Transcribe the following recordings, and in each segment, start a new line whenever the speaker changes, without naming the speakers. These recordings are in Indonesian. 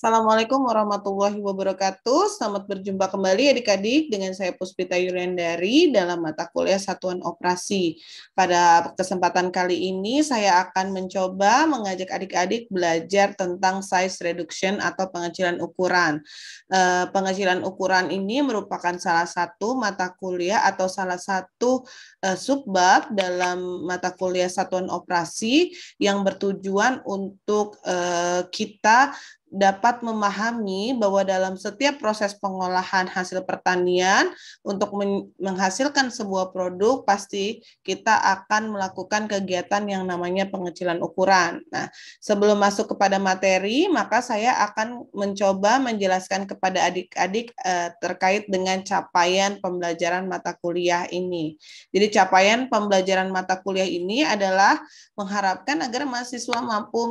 Assalamualaikum warahmatullahi wabarakatuh. Selamat berjumpa kembali adik-adik dengan saya Puspita Yulendari dalam mata kuliah Satuan Operasi. Pada kesempatan kali ini saya akan mencoba mengajak adik-adik belajar tentang size reduction atau pengecilan ukuran. E, eh, pengecilan ukuran ini merupakan salah satu mata kuliah atau salah satu e, subbab dalam mata kuliah Satuan Operasi yang bertujuan untuk eh, kita dapat memahami bahwa dalam setiap proses pengolahan hasil pertanian untuk menghasilkan sebuah produk pasti kita akan melakukan kegiatan yang namanya pengecilan ukuran. Nah, sebelum masuk kepada materi, maka saya akan mencoba menjelaskan kepada adik-adik eh, terkait dengan capaian pembelajaran mata kuliah ini. Jadi capaian pembelajaran mata kuliah ini adalah mengharapkan agar mahasiswa mampu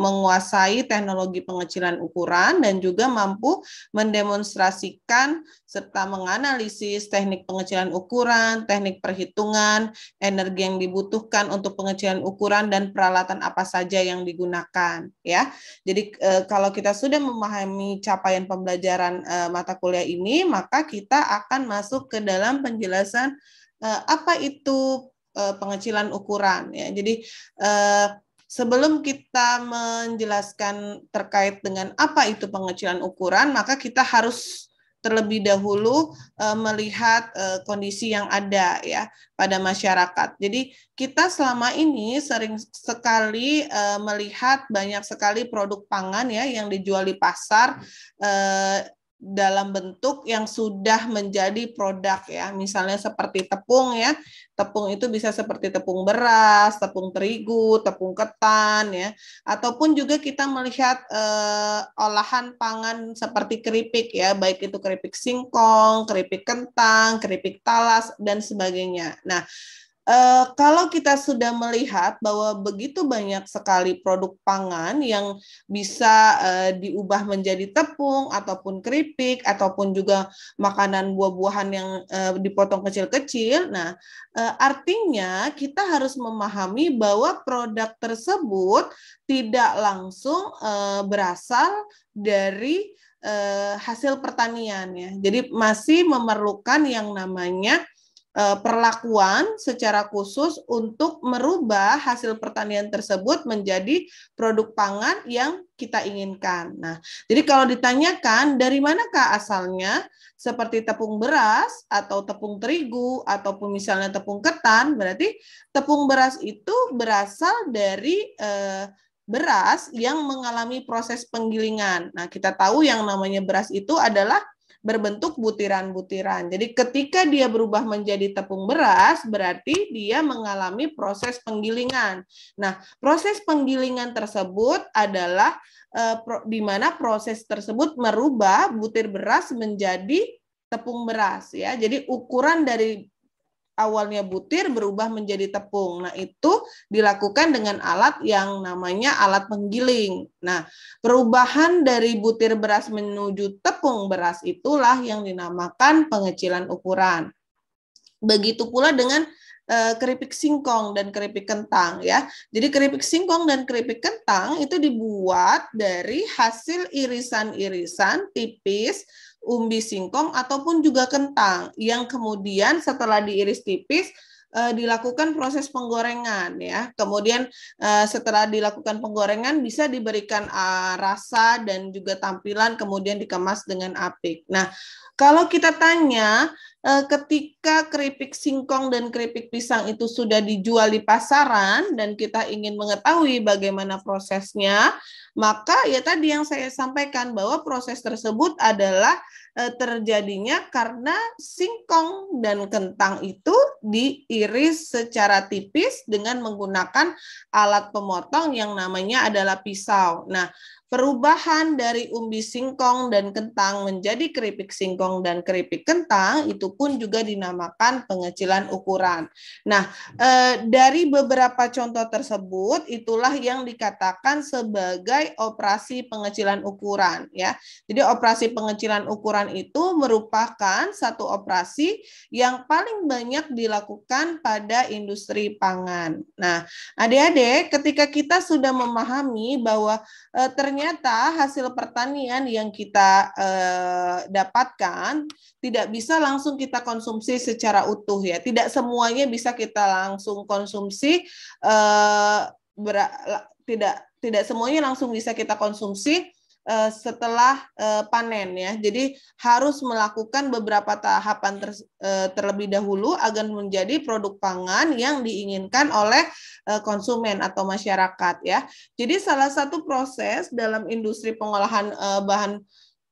menguasai teknologi pengecilan pengecilan ukuran dan juga mampu mendemonstrasikan serta menganalisis teknik pengecilan ukuran, teknik perhitungan, energi yang dibutuhkan untuk pengecilan ukuran dan peralatan apa saja yang digunakan ya. Jadi eh, kalau kita sudah memahami capaian pembelajaran eh, mata kuliah ini, maka kita akan masuk ke dalam penjelasan eh, apa itu pengecilan ukuran ya. Jadi sebelum kita menjelaskan terkait dengan apa itu pengecilan ukuran, maka kita harus terlebih dahulu eh, melihat eh, kondisi yang ada ya pada masyarakat. Jadi kita selama ini sering sekali eh, melihat banyak sekali produk pangan ya yang dijual di pasar dalam bentuk yang sudah menjadi produk ya. Misalnya seperti tepung ya. Tepung itu bisa seperti tepung beras, tepung terigu, tepung ketan ya. Ataupun juga kita melihat eh, olahan pangan seperti keripik ya, baik itu keripik singkong, keripik kentang, keripik talas dan sebagainya. Nah, Uh, kalau kita sudah melihat bahwa begitu banyak sekali produk pangan yang bisa uh, diubah menjadi tepung ataupun keripik ataupun juga makanan buah-buahan yang uh, dipotong kecil-kecil, nah artinya kita harus memahami bahwa produk tersebut tidak langsung berasal dari hasil pertanian ya. Jadi masih memerlukan yang namanya Eh, perlakuan secara khusus untuk merubah hasil pertanian tersebut menjadi produk pangan yang kita inginkan. Nah, jadi kalau ditanyakan dari manakah asalnya seperti tepung beras atau tepung terigu ataupun misalnya tepung ketan, berarti tepung beras itu berasal dari eh, beras yang mengalami proses penggilingan. Nah, kita tahu yang namanya beras itu adalah berbentuk butiran-butiran. Jadi ketika dia berubah menjadi tepung beras, berarti dia mengalami proses penggilingan. Nah, proses penggilingan tersebut adalah eh, pro, di mana proses tersebut merubah butir beras menjadi tepung beras ya. Jadi ukuran dari awalnya butir berubah menjadi tepung. Nah, itu dilakukan dengan alat yang namanya alat penggiling. Nah, perubahan dari butir beras menuju tepung beras itulah yang dinamakan pengecilan ukuran. Begitu pula dengan e, keripik singkong dan keripik kentang ya. Jadi keripik singkong dan keripik kentang itu dibuat dari hasil irisan-irisan tipis umbi singkong ataupun juga kentang yang kemudian setelah diiris tipis eh, dilakukan proses penggorengan ya. Kemudian eh, setelah dilakukan penggorengan bisa diberikan eh, rasa dan juga tampilan kemudian dikemas dengan apik. Nah, kalau kita tanya Eh, ketika keripik singkong dan keripik pisang itu sudah dijual di pasaran dan kita ingin mengetahui bagaimana prosesnya, maka ya tadi yang saya sampaikan bahwa proses tersebut adalah eh, terjadinya karena singkong dan kentang itu diiris secara tipis dengan menggunakan alat pemotong yang namanya adalah pisau. Nah, perubahan dari umbi singkong dan kentang menjadi keripik singkong dan keripik kentang itu pun juga dinamakan pengecilan ukuran. Nah, eh, dari beberapa contoh tersebut itulah yang dikatakan sebagai operasi pengecilan ukuran ya. Jadi operasi pengecilan ukuran itu merupakan satu operasi yang paling banyak dilakukan pada industri pangan. Nah, adik-adik ketika kita sudah memahami bahwa eh, ternyata ternyata hasil pertanian yang kita eh, dapatkan tidak bisa langsung kita konsumsi secara utuh ya. Tidak semuanya bisa kita langsung konsumsi eh, tidak tidak semuanya langsung bisa kita konsumsi Eh, setelah eh, panen ya. Jadi harus melakukan beberapa tahapan ter, eh, terlebih dahulu agar menjadi produk pangan yang diinginkan oleh konsumen atau masyarakat ya. Jadi salah satu proses dalam industri pengolahan bahan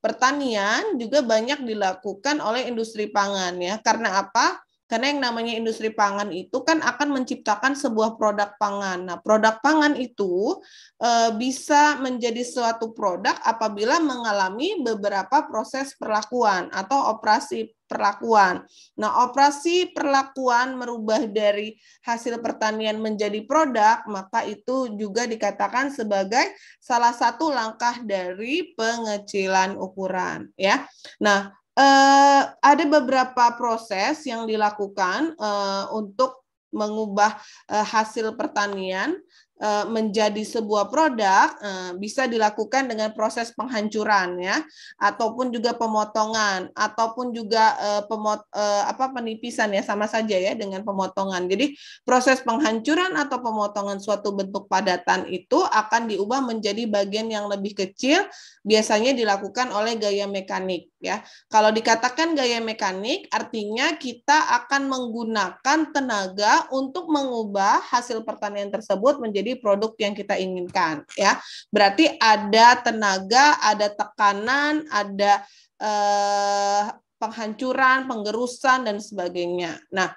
pertanian juga banyak dilakukan oleh industri pangan ya. Karena apa? Karena yang namanya industri pangan itu kan akan menciptakan sebuah produk pangan. Nah, produk pangan itu e, bisa menjadi suatu produk apabila mengalami beberapa proses perlakuan atau operasi perlakuan. Nah, operasi perlakuan merubah dari hasil pertanian menjadi produk, maka itu juga dikatakan sebagai salah satu langkah dari pengecilan ukuran, ya. Nah, Eh, ada beberapa proses yang dilakukan uh, untuk mengubah uh, hasil pertanian uh, menjadi sebuah produk uh, bisa dilakukan dengan proses penghancuran ya ataupun juga pemotongan ataupun juga uh, pemot uh, apa penipisan ya sama saja ya dengan pemotongan. Jadi proses penghancuran atau pemotongan suatu bentuk padatan itu akan diubah menjadi bagian yang lebih kecil biasanya dilakukan oleh gaya mekanik ya. Kalau dikatakan gaya mekanik artinya kita akan menggunakan tenaga untuk mengubah hasil pertanian tersebut menjadi produk yang kita inginkan ya. Berarti ada tenaga, ada tekanan, ada eh, penghancuran, penggerusan dan sebagainya. Nah,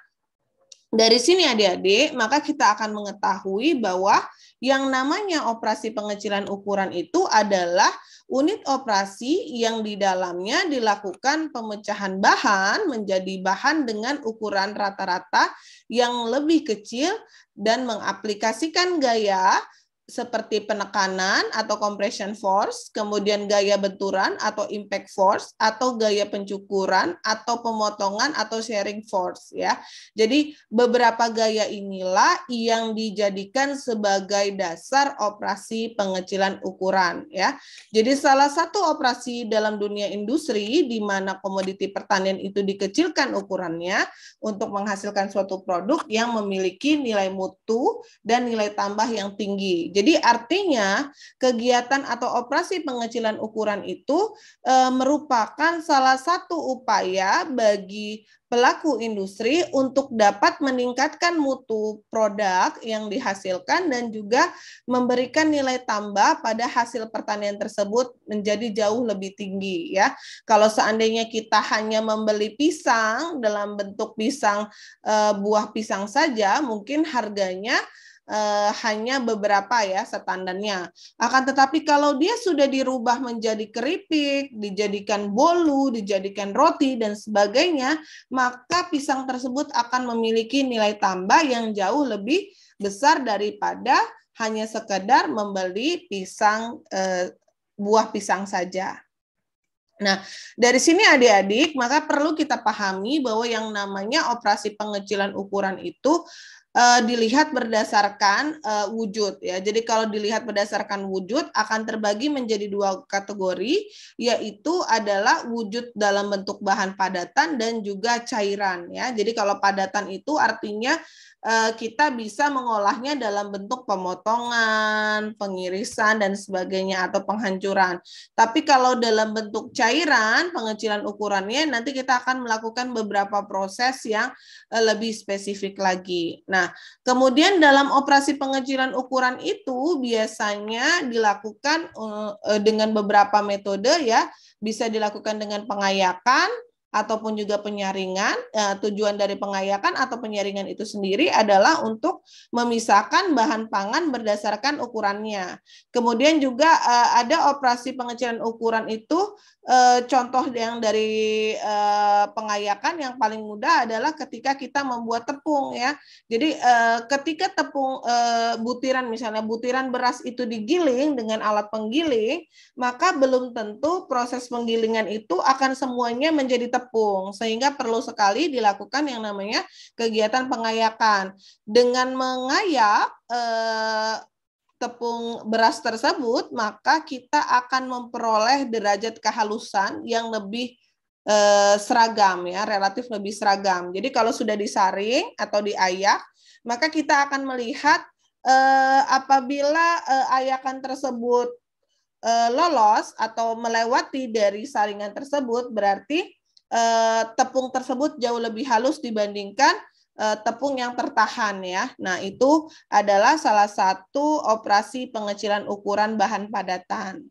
dari sini adik-adik, maka kita akan mengetahui bahwa yang namanya operasi pengecilan ukuran itu adalah unit operasi yang di dalamnya dilakukan pemecahan bahan menjadi bahan dengan ukuran rata-rata yang lebih kecil dan mengaplikasikan gaya seperti penekanan atau compression force, kemudian gaya benturan atau impact force, atau gaya pencukuran atau pemotongan atau sharing force ya. Jadi beberapa gaya inilah yang dijadikan sebagai dasar operasi pengecilan ukuran ya. Jadi salah satu operasi dalam dunia industri di mana komoditi pertanian itu dikecilkan ukurannya untuk menghasilkan suatu produk yang memiliki nilai mutu dan nilai tambah yang tinggi. Jadi artinya kegiatan atau operasi pengecilan ukuran itu e, merupakan salah satu upaya bagi pelaku industri untuk dapat meningkatkan mutu produk yang dihasilkan dan juga memberikan nilai tambah pada hasil pertanian tersebut menjadi jauh lebih tinggi ya. Kalau seandainya kita hanya membeli pisang dalam bentuk pisang e, buah pisang saja mungkin harganya eh, hanya beberapa ya standarnya. Akan tetapi kalau dia sudah dirubah menjadi keripik, dijadikan bolu, dijadikan roti dan sebagainya, maka pisang tersebut akan memiliki nilai tambah yang jauh lebih besar daripada hanya sekedar membeli pisang eh, buah pisang saja. Nah, dari sini adik-adik, maka perlu kita pahami bahwa yang namanya operasi pengecilan ukuran itu uh, dilihat berdasarkan uh, wujud ya. Jadi kalau dilihat berdasarkan wujud akan terbagi menjadi dua kategori yaitu adalah wujud dalam bentuk bahan padatan dan juga cairan ya. Jadi kalau padatan itu artinya Eh, kita bisa mengolahnya dalam bentuk pemotongan, pengirisan, dan sebagainya, atau penghancuran. Tapi kalau dalam bentuk cairan, pengecilan ukurannya, nanti kita akan melakukan beberapa proses yang eh, lebih spesifik lagi. Nah, kemudian dalam operasi pengecilan ukuran itu biasanya dilakukan eh, dengan beberapa metode ya, bisa dilakukan dengan pengayakan, ataupun juga penyaringan eh, tujuan dari pengayakan atau penyaringan itu sendiri adalah untuk memisahkan bahan pangan berdasarkan ukurannya. Kemudian juga eh, ada operasi pengecilan ukuran itu eh, contoh yang dari eh, pengayakan yang paling mudah adalah ketika kita membuat tepung ya. Jadi eh, ketika tepung eh, butiran misalnya butiran beras itu digiling dengan alat penggiling, maka belum tentu proses penggilingan itu akan semuanya menjadi tepung. Sehingga perlu sekali dilakukan yang namanya kegiatan pengayakan. Dengan mengayak eh, tepung beras tersebut, maka kita akan memperoleh derajat kehalusan yang lebih eh, seragam ya, relatif lebih seragam. Jadi kalau sudah disaring atau diayak, maka kita akan melihat eh, apabila eh, ayakan tersebut eh, lolos atau melewati dari saringan tersebut, berarti eh, tepung tersebut jauh lebih halus dibandingkan eh, tepung yang tertahan ya. Nah, itu adalah salah satu operasi pengecilan ukuran bahan padatan.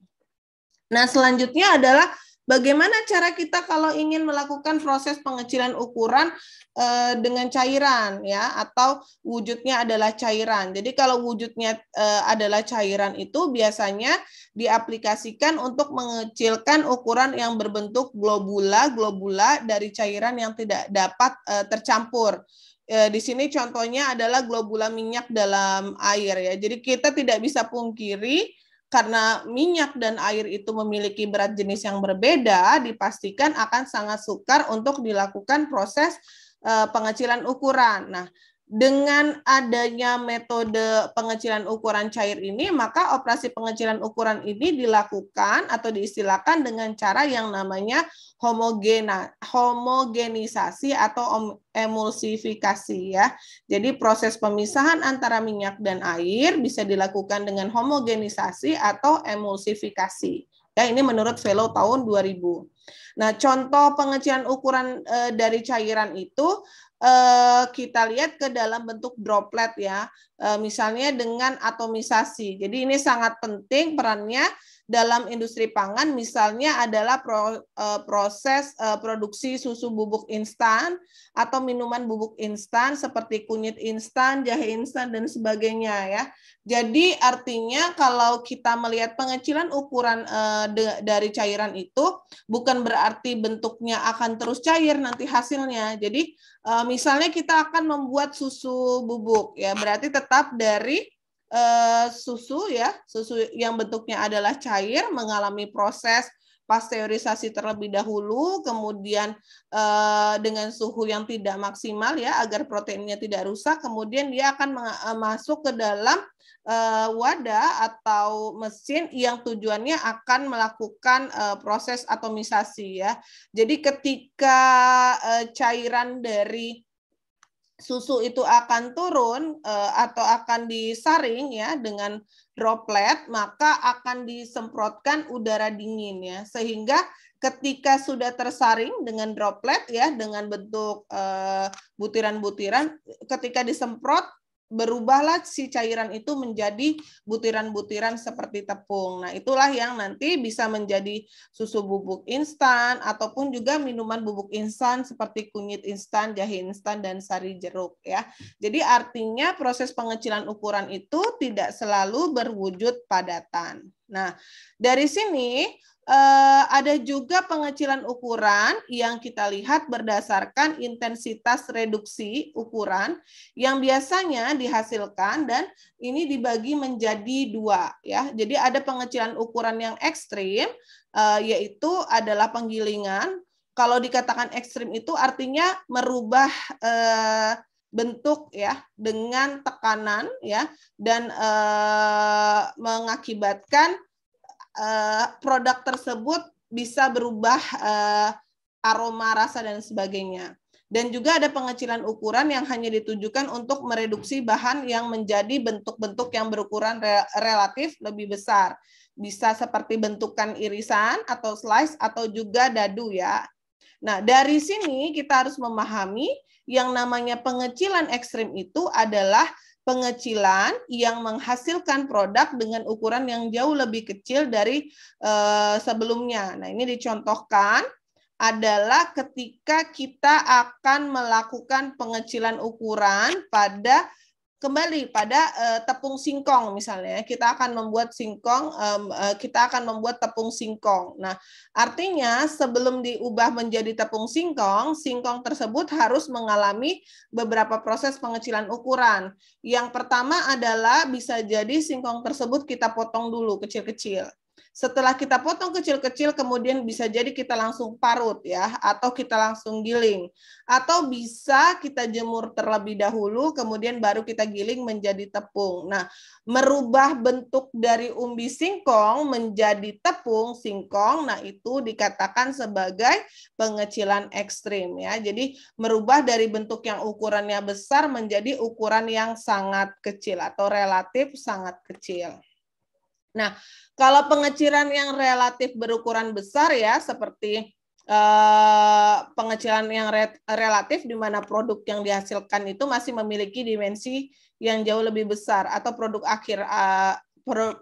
Nah, selanjutnya adalah Bagaimana cara kita kalau ingin melakukan proses pengecilan ukuran eh, dengan cairan ya atau wujudnya adalah cairan. Jadi kalau wujudnya eh, adalah cairan itu biasanya diaplikasikan untuk mengecilkan ukuran yang berbentuk globula globula dari cairan yang tidak dapat eh, tercampur eh, di sini contohnya adalah globula minyak dalam air ya. Jadi kita tidak bisa pungkiri karena minyak dan air itu memiliki berat jenis yang berbeda, dipastikan akan sangat sukar untuk dilakukan proses eh, pengecilan ukuran. Nah, dengan adanya metode pengecilan ukuran cair ini, maka operasi pengecilan ukuran ini dilakukan atau diistilahkan dengan cara yang namanya homogena, homogenisasi atau emulsifikasi ya. Jadi proses pemisahan antara minyak dan air bisa dilakukan dengan homogenisasi atau emulsifikasi. Ya, ini menurut Velo tahun 2000. Nah, contoh pengecilan ukuran e, dari cairan itu e, kita lihat ke dalam bentuk droplet ya. E, misalnya dengan atomisasi. Jadi ini sangat penting perannya dalam industri pangan misalnya adalah eh, proses eh, produksi susu bubuk instan atau minuman bubuk instan seperti kunyit instan, jahe instan dan sebagainya ya. Jadi artinya kalau kita melihat pengecilan ukuran eh, dari cairan itu bukan berarti bentuknya akan terus cair nanti hasilnya. Jadi misalnya kita akan membuat susu bubuk ya berarti tetap dari Eh, susu ya, susu yang bentuknya adalah cair mengalami proses pasteurisasi terlebih dahulu, kemudian eh, dengan suhu yang tidak maksimal ya agar proteinnya tidak rusak, kemudian dia akan eh, masuk ke dalam eh, wadah atau mesin yang tujuannya akan melakukan eh, proses atomisasi ya. Jadi ketika eh, cairan dari susu itu akan turun eh, atau akan disaring ya dengan droplet, maka akan disemprotkan udara dingin ya. Sehingga ketika sudah tersaring dengan droplet ya dengan bentuk eh, butiran-butiran, ketika disemprot berubahlah si cairan itu menjadi butiran-butiran seperti tepung. Nah, itulah yang nanti bisa menjadi susu bubuk instan ataupun juga minuman bubuk instan seperti kunyit instan, jahe instan dan sari jeruk ya. Jadi artinya proses pengecilan ukuran itu tidak selalu berwujud padatan. Nah, dari sini Eh, ada juga pengecilan ukuran yang kita lihat berdasarkan intensitas reduksi ukuran yang biasanya dihasilkan dan ini dibagi menjadi dua ya. Jadi ada pengecilan ukuran yang ekstrim eh, yaitu adalah penggilingan. Kalau dikatakan ekstrim itu artinya merubah eh, bentuk ya dengan tekanan ya dan mengakibatkan uh, produk tersebut bisa berubah uh, aroma, rasa dan sebagainya. Dan juga ada pengecilan ukuran yang hanya ditujukan untuk mereduksi bahan yang menjadi bentuk-bentuk yang berukuran re relatif lebih besar. Bisa seperti bentukan irisan atau slice atau juga dadu ya. Nah, dari sini kita harus memahami yang namanya pengecilan ekstrim itu adalah pengecilan yang menghasilkan produk dengan ukuran yang jauh lebih kecil dari uh, sebelumnya. Nah, ini dicontohkan adalah ketika kita akan melakukan pengecilan ukuran pada kembali pada uh, tepung singkong misalnya ya. kita akan membuat singkong um, uh, kita akan membuat tepung singkong nah artinya sebelum diubah menjadi tepung singkong singkong tersebut harus mengalami beberapa proses pengecilan ukuran yang pertama adalah bisa jadi singkong tersebut kita potong dulu kecil-kecil setelah kita potong kecil-kecil, kemudian bisa jadi kita langsung parut ya, atau kita langsung giling. Atau bisa kita jemur terlebih dahulu, kemudian baru kita giling menjadi tepung. Nah, merubah bentuk dari umbi singkong menjadi tepung singkong, nah itu dikatakan sebagai pengecilan ekstrim ya. Jadi merubah dari bentuk yang ukurannya besar menjadi ukuran yang sangat kecil atau relatif sangat kecil. Nah, kalau pengecilan yang relatif berukuran besar ya seperti eh, pengecilan yang re relatif di mana produk yang dihasilkan itu masih memiliki dimensi yang jauh lebih besar atau produk akhir eh,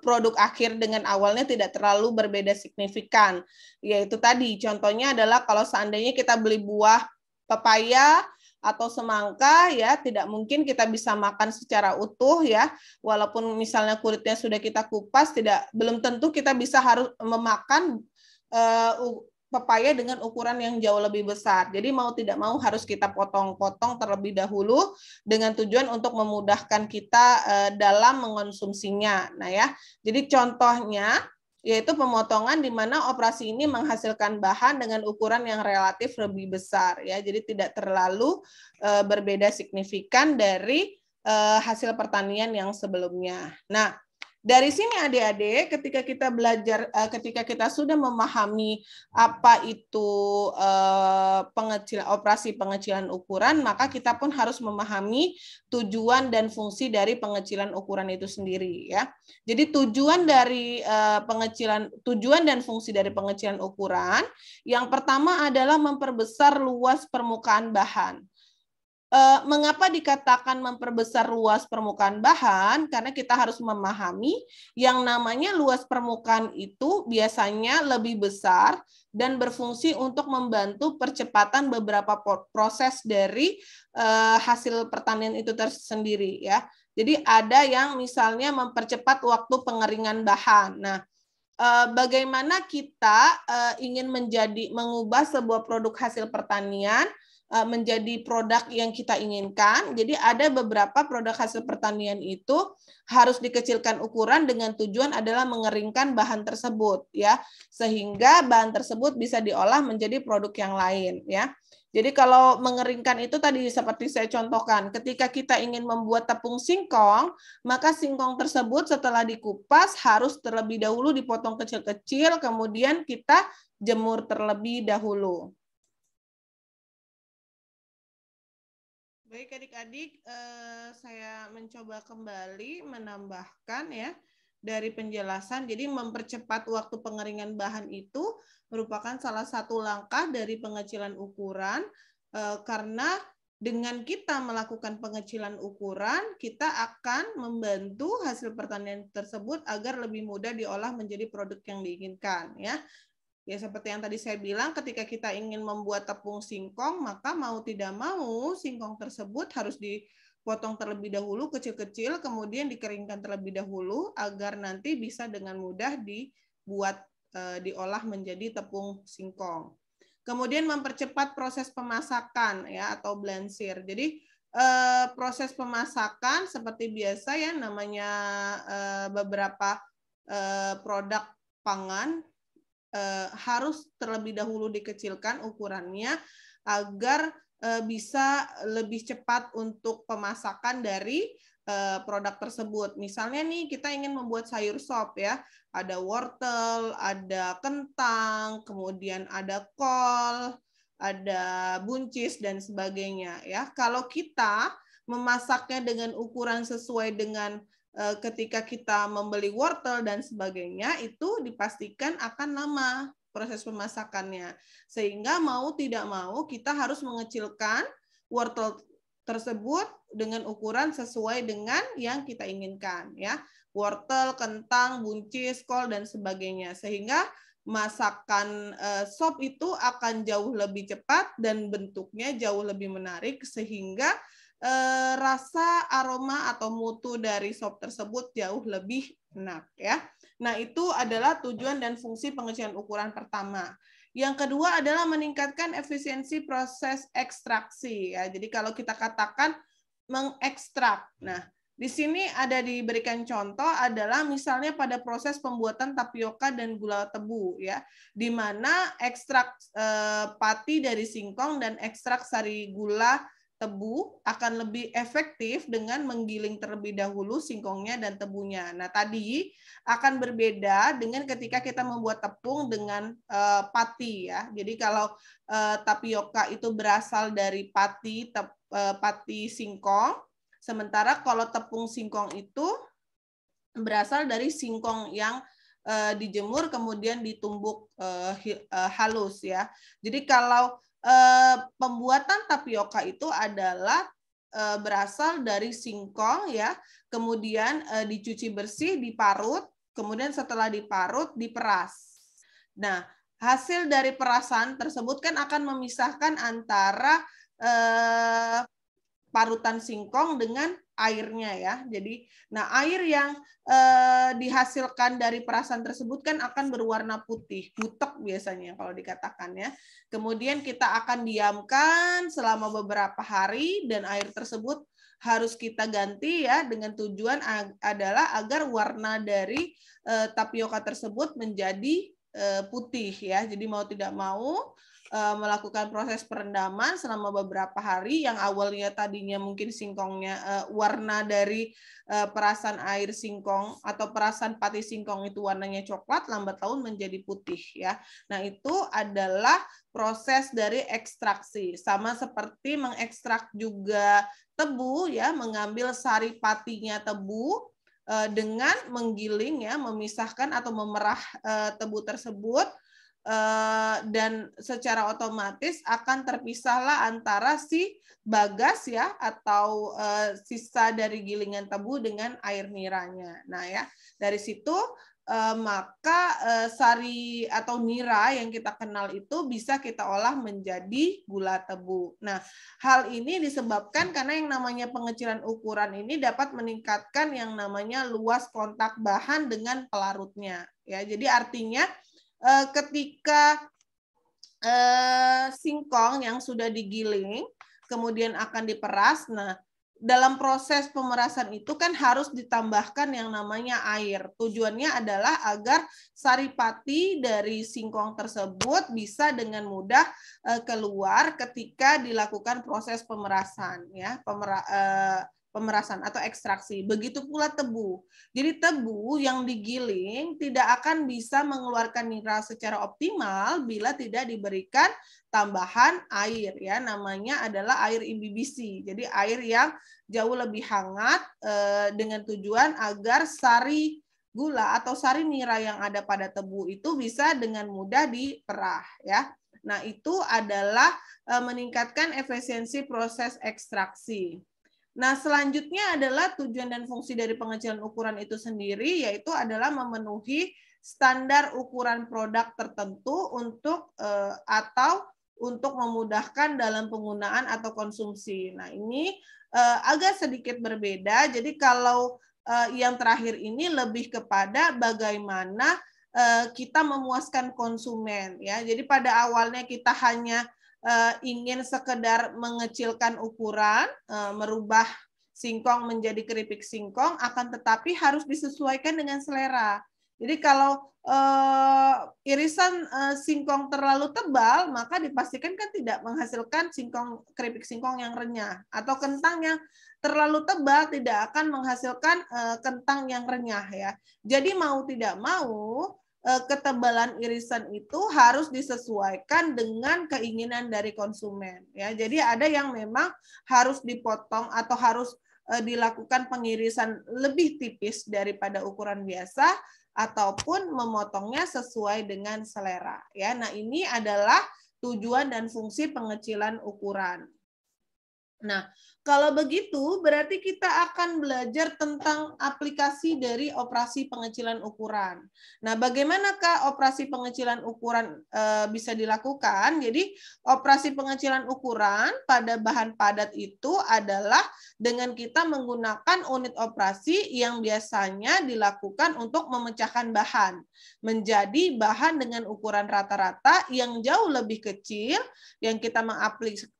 produk akhir dengan awalnya tidak terlalu berbeda signifikan. Yaitu tadi contohnya adalah kalau seandainya kita beli buah pepaya atau semangka ya tidak mungkin kita bisa makan secara utuh ya walaupun misalnya kulitnya sudah kita kupas tidak belum tentu kita bisa harus memakan uh, pepaya dengan ukuran yang jauh lebih besar. Jadi mau tidak mau harus kita potong-potong terlebih dahulu dengan tujuan untuk memudahkan kita uh, dalam mengonsumsinya. Nah ya. Jadi contohnya yaitu pemotongan di mana operasi ini menghasilkan bahan dengan ukuran yang relatif lebih besar ya jadi tidak terlalu eh, berbeda signifikan dari eh, hasil pertanian yang sebelumnya. Nah, dari sini adik-adik, ketika kita belajar, eh, ketika kita sudah memahami apa itu eh, pengecil, operasi pengecilan ukuran, maka kita pun harus memahami tujuan dan fungsi dari pengecilan ukuran itu sendiri. ya. Jadi tujuan dari eh, pengecilan, tujuan dan fungsi dari pengecilan ukuran, yang pertama adalah memperbesar luas permukaan bahan eh, mengapa dikatakan memperbesar luas permukaan bahan? Karena kita harus memahami yang namanya luas permukaan itu biasanya lebih besar dan berfungsi untuk membantu percepatan beberapa proses dari eh, hasil pertanian itu tersendiri ya. Jadi ada yang misalnya mempercepat waktu pengeringan bahan. Nah, eh, bagaimana kita eh, ingin menjadi mengubah sebuah produk hasil pertanian Eh, menjadi produk yang kita inginkan. Jadi ada beberapa produk hasil pertanian itu harus dikecilkan ukuran dengan tujuan adalah mengeringkan bahan tersebut ya sehingga bahan tersebut bisa diolah menjadi produk yang lain ya. Jadi kalau mengeringkan itu tadi seperti saya contohkan, ketika kita ingin membuat tepung singkong, maka singkong tersebut setelah dikupas harus terlebih dahulu dipotong kecil-kecil, kemudian kita jemur terlebih dahulu. Baik adik-adik, eh, saya mencoba kembali menambahkan ya dari penjelasan. Jadi mempercepat waktu pengeringan bahan itu merupakan salah satu langkah dari pengecilan ukuran eh, karena dengan kita melakukan pengecilan ukuran, kita akan membantu hasil pertanian tersebut agar lebih mudah diolah menjadi produk yang diinginkan ya. Ya seperti yang tadi saya bilang ketika kita ingin membuat tepung singkong maka mau tidak mau singkong tersebut harus dipotong terlebih dahulu kecil-kecil kemudian dikeringkan terlebih dahulu agar nanti bisa dengan mudah dibuat eh, diolah menjadi tepung singkong. Kemudian mempercepat proses pemasakan ya atau blansir. Jadi e, proses pemasakan seperti biasa ya namanya e, beberapa e, produk pangan eh, harus terlebih dahulu dikecilkan ukurannya agar eh, bisa lebih cepat untuk pemasakan dari eh, produk tersebut. Misalnya nih kita ingin membuat sayur sop ya, ada wortel, ada kentang, kemudian ada kol, ada buncis dan sebagainya ya. Kalau kita memasaknya dengan ukuran sesuai dengan Eh, ketika kita membeli wortel dan sebagainya itu dipastikan akan lama proses pemasakannya. Sehingga mau tidak mau kita harus mengecilkan wortel tersebut dengan ukuran sesuai dengan yang kita inginkan ya. Wortel, kentang, buncis, kol dan sebagainya. Sehingga masakan eh, sop itu akan jauh lebih cepat dan bentuknya jauh lebih menarik sehingga Eh, rasa, aroma atau mutu dari sop tersebut jauh lebih enak ya. Nah, itu adalah tujuan dan fungsi pengujian ukuran pertama. Yang kedua adalah meningkatkan efisiensi proses ekstraksi ya. Jadi kalau kita katakan mengekstrak. Nah, di sini ada diberikan contoh adalah misalnya pada proses pembuatan tapioka dan gula tebu ya, di mana ekstrak eh, pati dari singkong dan ekstrak sari gula tebu akan lebih efektif dengan menggiling terlebih dahulu singkongnya dan tebunya. Nah, tadi akan berbeda dengan ketika kita membuat tepung dengan uh, pati ya. Jadi kalau uh, tapioka itu berasal dari pati tep, uh, pati singkong, sementara kalau tepung singkong itu berasal dari singkong yang dijemur kemudian ditumbuk halus ya. Jadi kalau Eh, pembuatan tapioka itu adalah eh, berasal dari singkong ya, kemudian eh, dicuci bersih, diparut, kemudian setelah diparut diperas. Nah, hasil dari perasan tersebut kan akan memisahkan antara parutan singkong dengan airnya ya. Jadi, nah air yang eh, dihasilkan dari perasan tersebut kan akan berwarna putih, butek biasanya kalau dikatakan ya. Kemudian kita akan diamkan selama beberapa hari dan air tersebut harus kita ganti ya dengan tujuan ag adalah agar warna dari eh, tapioka tersebut menjadi eh, putih ya. Jadi mau tidak mau Eh, melakukan proses perendaman selama beberapa hari yang awalnya tadinya mungkin singkongnya eh, warna dari eh, perasan air singkong atau perasan pati singkong itu warnanya coklat lambat laun menjadi putih ya. Nah, itu adalah proses dari ekstraksi. Sama seperti mengekstrak juga tebu ya, mengambil sari patinya tebu dengan menggiling ya memisahkan atau memerah tebu tersebut Eh, dan secara otomatis akan terpisahlah antara si bagas ya atau eh, sisa dari gilingan tebu dengan air niranya. Nah ya dari situ eh, maka sari atau nira yang kita kenal itu bisa kita olah menjadi gula tebu. Nah, hal ini disebabkan karena yang namanya pengecilan ukuran ini dapat meningkatkan yang namanya luas kontak bahan dengan pelarutnya. Ya, jadi artinya Eh, ketika eh, singkong yang sudah digiling kemudian akan diperas. Nah, dalam proses pemerasan itu kan harus ditambahkan yang namanya air. Tujuannya adalah agar saripati dari singkong tersebut bisa dengan mudah eh, keluar ketika dilakukan proses pemerasan ya, pemera, pemerasan atau ekstraksi. Begitu pula tebu. Jadi tebu yang digiling tidak akan bisa mengeluarkan mineral secara optimal bila tidak diberikan tambahan air ya. Namanya adalah air imbibisi. Jadi air yang jauh lebih hangat eh, dengan tujuan agar sari gula atau sari nira yang ada pada tebu itu bisa dengan mudah diperah ya. Nah, itu adalah eh, meningkatkan efisiensi proses ekstraksi. Nah, selanjutnya adalah tujuan dan fungsi dari pengecilan ukuran itu sendiri, yaitu adalah memenuhi standar ukuran produk tertentu untuk eh, atau untuk memudahkan dalam penggunaan atau konsumsi. Nah, ini eh, agak sedikit berbeda. Jadi kalau eh, yang terakhir ini lebih kepada bagaimana kita memuaskan konsumen ya. Jadi pada awalnya kita hanya Eh, ingin sekedar mengecilkan ukuran, eh, merubah singkong menjadi keripik singkong, akan tetapi harus disesuaikan dengan selera. Jadi kalau uh, irisan uh, singkong terlalu tebal, maka dipastikan kan tidak menghasilkan singkong keripik singkong yang renyah atau kentang yang terlalu tebal tidak akan menghasilkan uh, kentang yang renyah ya. Jadi mau tidak mau Eh, ketebalan irisan itu harus disesuaikan dengan keinginan dari konsumen ya. Jadi ada yang memang harus dipotong atau harus eh, dilakukan pengirisan lebih tipis daripada ukuran biasa ataupun memotongnya sesuai dengan selera ya. Nah, ini adalah tujuan dan fungsi pengecilan ukuran. Nah, kalau begitu, berarti kita akan belajar tentang aplikasi dari operasi pengecilan ukuran. Nah, bagaimanakah operasi pengecilan ukuran e, bisa dilakukan? Jadi, operasi pengecilan ukuran pada bahan padat itu adalah dengan kita menggunakan unit operasi yang biasanya dilakukan untuk memecahkan bahan menjadi bahan dengan ukuran rata-rata yang jauh lebih kecil yang kita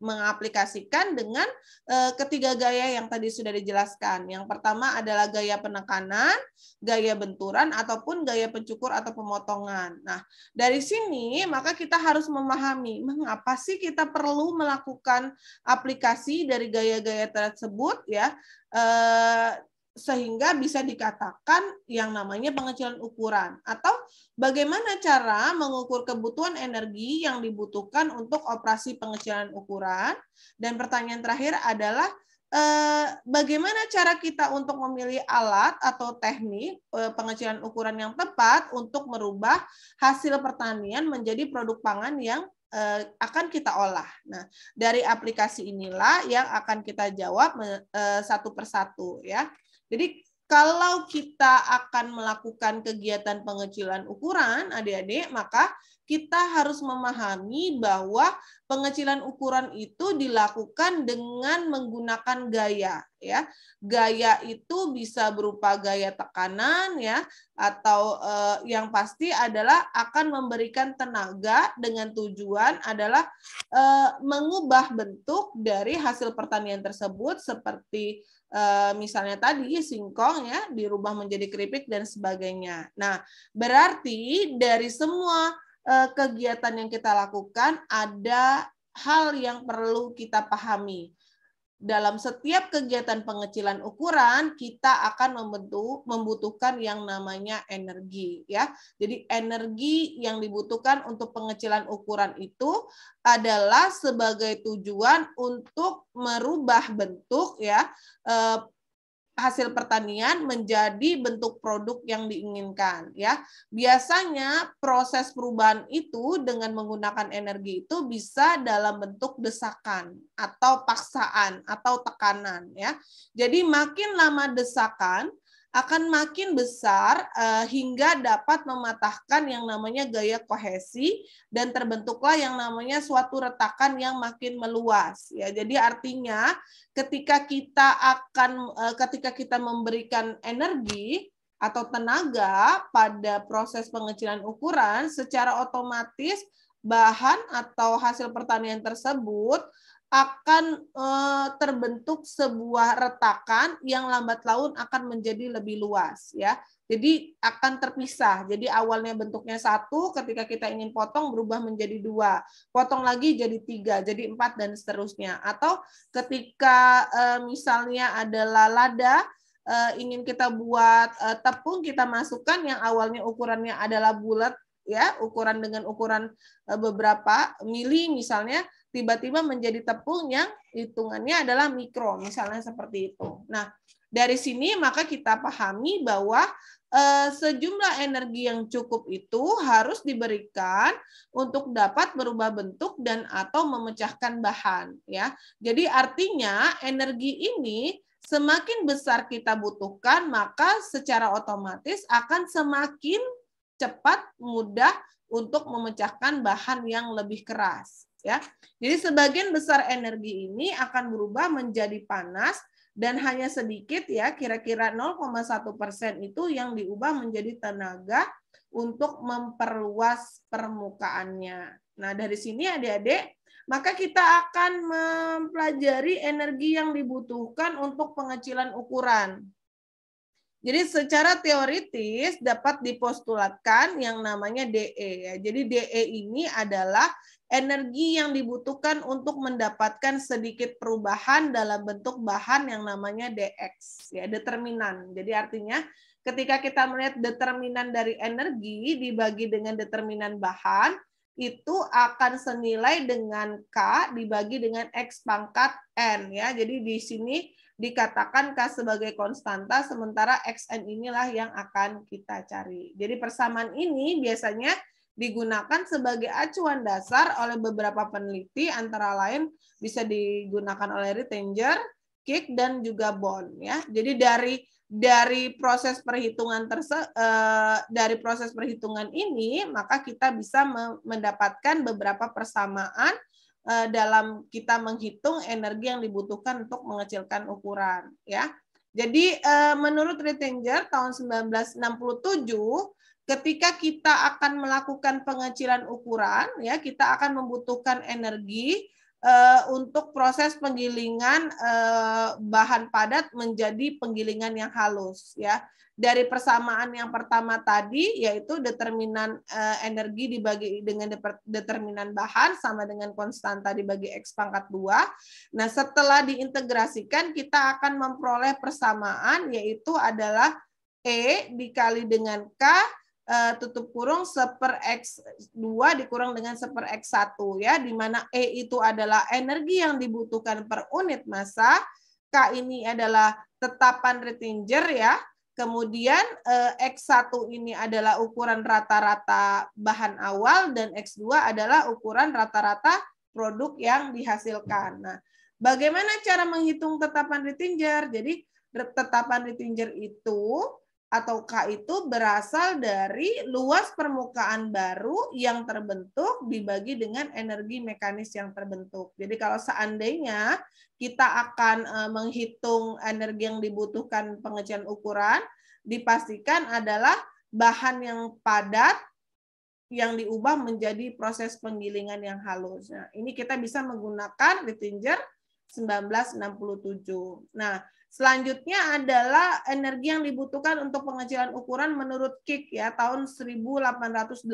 mengaplikasikan dengan e, ketiga gaya yang tadi sudah dijelaskan. Yang pertama adalah gaya penekanan, gaya benturan, ataupun gaya pencukur atau pemotongan. Nah, dari sini maka kita harus memahami mengapa sih kita perlu melakukan aplikasi dari gaya-gaya tersebut ya. Eh, sehingga bisa dikatakan yang namanya pengecilan ukuran atau bagaimana cara mengukur kebutuhan energi yang dibutuhkan untuk operasi pengecilan ukuran dan pertanyaan terakhir adalah eh, bagaimana cara kita untuk memilih alat atau teknik eh, pengecilan ukuran yang tepat untuk merubah hasil pertanian menjadi produk pangan yang eh, akan kita olah. Nah, dari aplikasi inilah yang akan kita jawab satu persatu ya. Jadi kalau kita akan melakukan kegiatan pengecilan ukuran, adik-adik, maka kita harus memahami bahwa pengecilan ukuran itu dilakukan dengan menggunakan gaya. Ya, gaya itu bisa berupa gaya tekanan, ya, atau eh, yang pasti adalah akan memberikan tenaga dengan tujuan adalah eh, mengubah bentuk dari hasil pertanian tersebut seperti Eh, misalnya tadi singkong ya dirubah menjadi keripik dan sebagainya. Nah, berarti dari semua eh, kegiatan yang kita lakukan ada hal yang perlu kita pahami dalam setiap kegiatan pengecilan ukuran kita akan membentuk membutuhkan yang namanya energi ya. Jadi energi yang dibutuhkan untuk pengecilan ukuran itu adalah sebagai tujuan untuk merubah bentuk ya eh, hasil pertanian menjadi bentuk produk yang diinginkan ya. Biasanya proses perubahan itu dengan menggunakan energi itu bisa dalam bentuk desakan atau paksaan atau tekanan ya. Jadi makin lama desakan, akan makin besar uh, hingga dapat mematahkan yang namanya gaya kohesi dan terbentuklah yang namanya suatu retakan yang makin meluas ya. Jadi artinya ketika kita akan uh, ketika kita memberikan energi atau tenaga pada proses pengecilan ukuran secara otomatis bahan atau hasil pertanian tersebut akan eh, terbentuk sebuah retakan yang lambat laun akan menjadi lebih luas ya. Jadi akan terpisah. Jadi awalnya bentuknya satu, ketika kita ingin potong berubah menjadi dua, potong lagi jadi tiga, jadi empat dan seterusnya. Atau ketika eh, misalnya adalah lada eh, ingin kita buat tepung, kita masukkan yang awalnya ukurannya adalah bulat ya ukuran dengan ukuran beberapa mili misalnya tiba-tiba menjadi tepung yang hitungannya adalah mikro, misalnya seperti itu. Nah, dari sini maka kita pahami bahwa eh, sejumlah energi yang cukup itu harus diberikan untuk dapat berubah bentuk dan atau memecahkan bahan, ya. Jadi artinya energi ini semakin besar kita butuhkan, maka secara otomatis akan semakin cepat, mudah untuk memecahkan bahan yang lebih keras ya. Jadi sebagian besar energi ini akan berubah menjadi panas dan hanya sedikit ya kira-kira 0,1 persen itu yang diubah menjadi tenaga untuk memperluas permukaannya. Nah dari sini adik-adik maka kita akan mempelajari energi yang dibutuhkan untuk pengecilan ukuran. Jadi secara teoritis dapat dipostulatkan yang namanya DE. Ya. Jadi DE ini adalah energi yang dibutuhkan untuk mendapatkan sedikit perubahan dalam bentuk bahan yang namanya DX, ya determinan. Jadi artinya ketika kita melihat determinan dari energi dibagi dengan determinan bahan, itu akan senilai dengan K dibagi dengan X pangkat N. ya. Jadi di sini dikatakan K sebagai konstanta, sementara XN inilah yang akan kita cari. Jadi persamaan ini biasanya digunakan sebagai acuan dasar oleh beberapa peneliti antara lain bisa digunakan oleh Rittinger, Kick dan juga Bond ya. Jadi dari dari proses perhitungan terse, uh, dari proses perhitungan ini maka kita bisa mendapatkan beberapa persamaan uh, dalam kita menghitung energi yang dibutuhkan untuk mengecilkan ukuran ya. Jadi uh, menurut Rittinger tahun 1967 ketika kita akan melakukan pengecilan ukuran ya kita akan membutuhkan energi uh, untuk proses penggilingan uh, bahan padat menjadi penggilingan yang halus ya. Dari persamaan yang pertama tadi yaitu determinan uh, energi dibagi dengan determinan bahan sama dengan konstanta dibagi x pangkat 2. Nah, setelah diintegrasikan kita akan memperoleh persamaan yaitu adalah E dikali dengan K Eh, tutup kurung seper X2 dikurang dengan seper X1 ya, di mana E itu adalah energi yang dibutuhkan per unit massa, K ini adalah tetapan retinger ya, kemudian eh, X1 ini adalah ukuran rata-rata bahan awal, dan X2 adalah ukuran rata-rata produk yang dihasilkan. Nah, bagaimana cara menghitung tetapan retinger Jadi, tetapan retinger itu atau K itu berasal dari luas permukaan baru yang terbentuk dibagi dengan energi mekanis yang terbentuk. Jadi kalau seandainya kita akan e, menghitung energi yang dibutuhkan pengecilan ukuran, dipastikan adalah bahan yang padat yang diubah menjadi proses penggilingan yang halus. Nah, ini kita bisa menggunakan Rittinger 1967. Nah, Selanjutnya adalah energi yang dibutuhkan untuk pengecilan ukuran menurut Kik ya tahun 1885.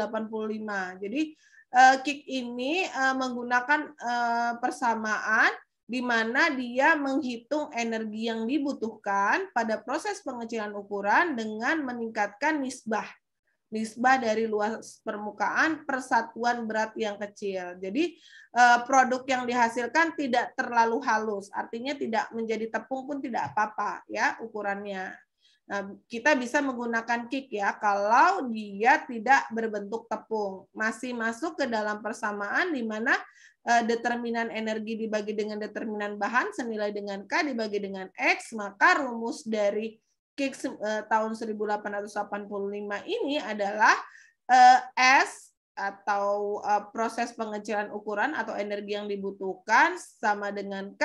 Jadi eh, Kik ini eh, menggunakan eh, persamaan di mana dia menghitung energi yang dibutuhkan pada proses pengecilan ukuran dengan meningkatkan nisbah nisbah dari luas permukaan persatuan berat yang kecil. Jadi eh, produk yang dihasilkan tidak terlalu halus, artinya tidak menjadi tepung pun tidak apa-apa ya ukurannya. Nah, kita bisa menggunakan kick ya kalau dia tidak berbentuk tepung, masih masuk ke dalam persamaan di mana eh, determinan energi dibagi dengan determinan bahan senilai dengan K dibagi dengan X, maka rumus dari kick uh, eh, tahun 1885 ini adalah uh, S atau uh, proses pengecilan ukuran atau energi yang dibutuhkan sama dengan K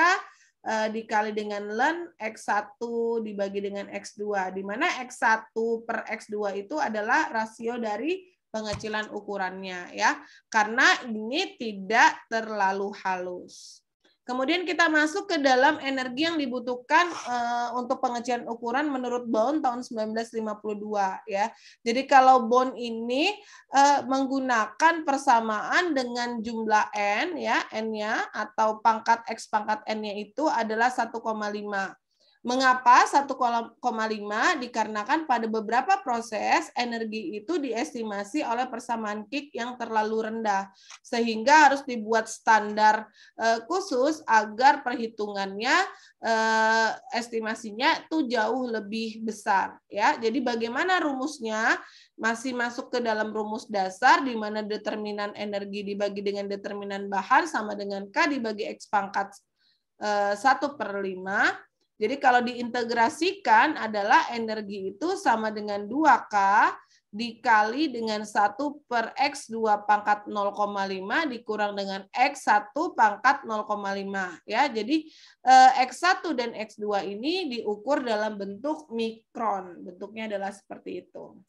uh, dikali dengan len X1 dibagi dengan X2 di mana X1 per X2 itu adalah rasio dari pengecilan ukurannya ya karena ini tidak terlalu halus. Kemudian kita masuk ke dalam energi yang dibutuhkan eh, untuk pengecilan ukuran menurut Bond tahun 1952 ya. Jadi kalau Bond ini eh, menggunakan persamaan dengan jumlah n ya, n-nya atau pangkat x pangkat n-nya itu adalah 1,5. Mengapa 1,5? Dikarenakan pada beberapa proses energi itu diestimasi oleh persamaan kick yang terlalu rendah. Sehingga harus dibuat standar eh, khusus agar perhitungannya eh, estimasinya tuh jauh lebih besar ya. Jadi bagaimana rumusnya masih masuk ke dalam rumus dasar di mana determinan energi dibagi dengan determinan bahan sama dengan K dibagi X pangkat eh, satu per 5 jadi kalau diintegrasikan adalah energi itu sama dengan 2K dikali dengan 1 per X 2 pangkat 0,5 dikurang dengan X 1 pangkat 0,5. ya Jadi eh, X1 dan X2 ini diukur dalam bentuk mikron. Bentuknya adalah seperti itu.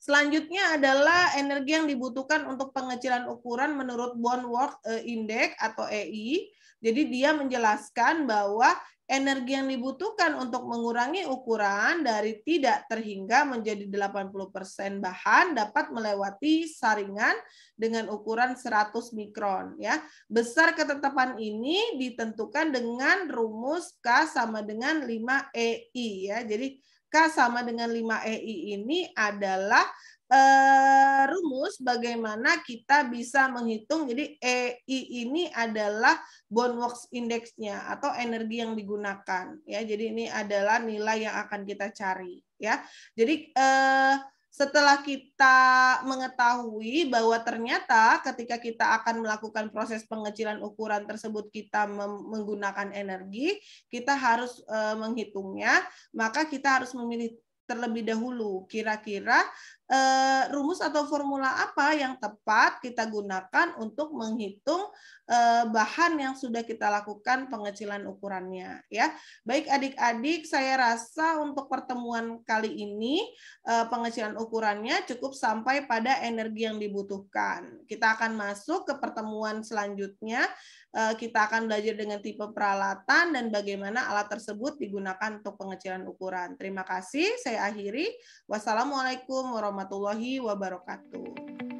Selanjutnya adalah energi yang dibutuhkan untuk pengecilan ukuran menurut Bond Work eh, Index atau EI. Jadi dia menjelaskan bahwa energi yang dibutuhkan untuk mengurangi ukuran dari tidak terhingga menjadi 80% bahan dapat melewati saringan dengan ukuran 100 mikron ya. Besar ketetapan ini ditentukan dengan rumus K sama dengan 5 EI ya. Jadi K sama dengan 5 EI ini adalah Eh, rumus bagaimana kita bisa menghitung. Jadi EI ini adalah bond works indexnya atau energi yang digunakan ya. Jadi ini adalah nilai yang akan kita cari ya. Jadi eh, setelah kita mengetahui bahwa ternyata ketika kita akan melakukan proses pengecilan ukuran tersebut kita menggunakan energi, kita harus eh, menghitungnya, maka kita harus memilih terlebih dahulu kira-kira eh, rumus atau formula apa yang tepat kita gunakan untuk menghitung eh, bahan yang sudah kita lakukan pengecilan ukurannya ya. Baik adik-adik, saya rasa untuk pertemuan kali ini eh, pengecilan ukurannya cukup sampai pada energi yang dibutuhkan. Kita akan masuk ke pertemuan selanjutnya. Eh, kita akan belajar dengan tipe peralatan dan bagaimana alat tersebut digunakan untuk pengecilan ukuran. Terima kasih, saya akhiri. Wassalamualaikum warahmatullahi warahmatullahi wabarakatuh.